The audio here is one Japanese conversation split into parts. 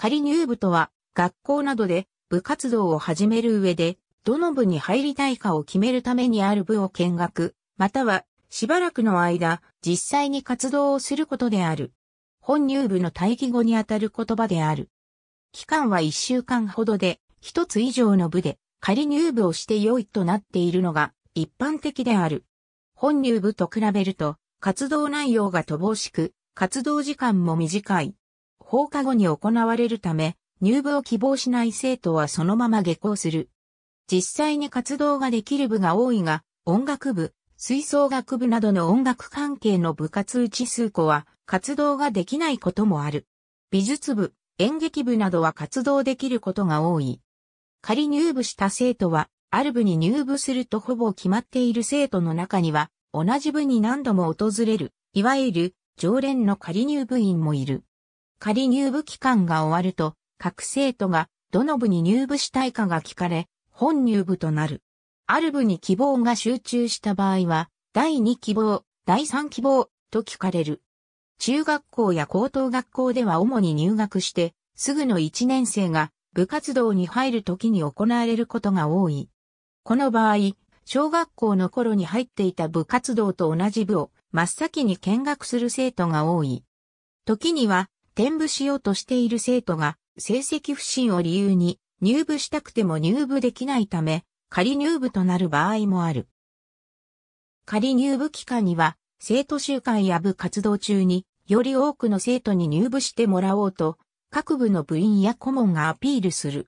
仮入部とは、学校などで部活動を始める上で、どの部に入りたいかを決めるためにある部を見学、または、しばらくの間、実際に活動をすることである。本入部の待機後にあたる言葉である。期間は1週間ほどで、一つ以上の部で仮入部をして良いとなっているのが一般的である。本入部と比べると活動内容が乏しく、活動時間も短い。放課後に行われるため、入部を希望しない生徒はそのまま下校する。実際に活動ができる部が多いが、音楽部、吹奏楽部などの音楽関係の部活うち数個は活動ができないこともある。美術部、演劇部などは活動できることが多い。仮入部した生徒は、ある部に入部するとほぼ決まっている生徒の中には、同じ部に何度も訪れる、いわゆる常連の仮入部員もいる。仮入部期間が終わると、各生徒がどの部に入部したいかが聞かれ、本入部となる。ある部に希望が集中した場合は、第2希望、第3希望と聞かれる。中学校や高等学校では主に入学して、すぐの1年生が部活動に入る時に行われることが多い。この場合、小学校の頃に入っていた部活動と同じ部を真っ先に見学する生徒が多い。時には転部しようとしている生徒が成績不振を理由に入部したくても入部できないため仮入部となる場合もある。仮入部期間には生徒集会や部活動中により多くの生徒に入部してもらおうと各部の部員や顧問がアピールする。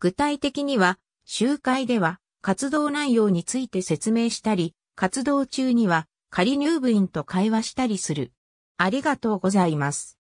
具体的には集会では活動内容について説明したり活動中には仮入部員と会話したりする。ありがとうございます。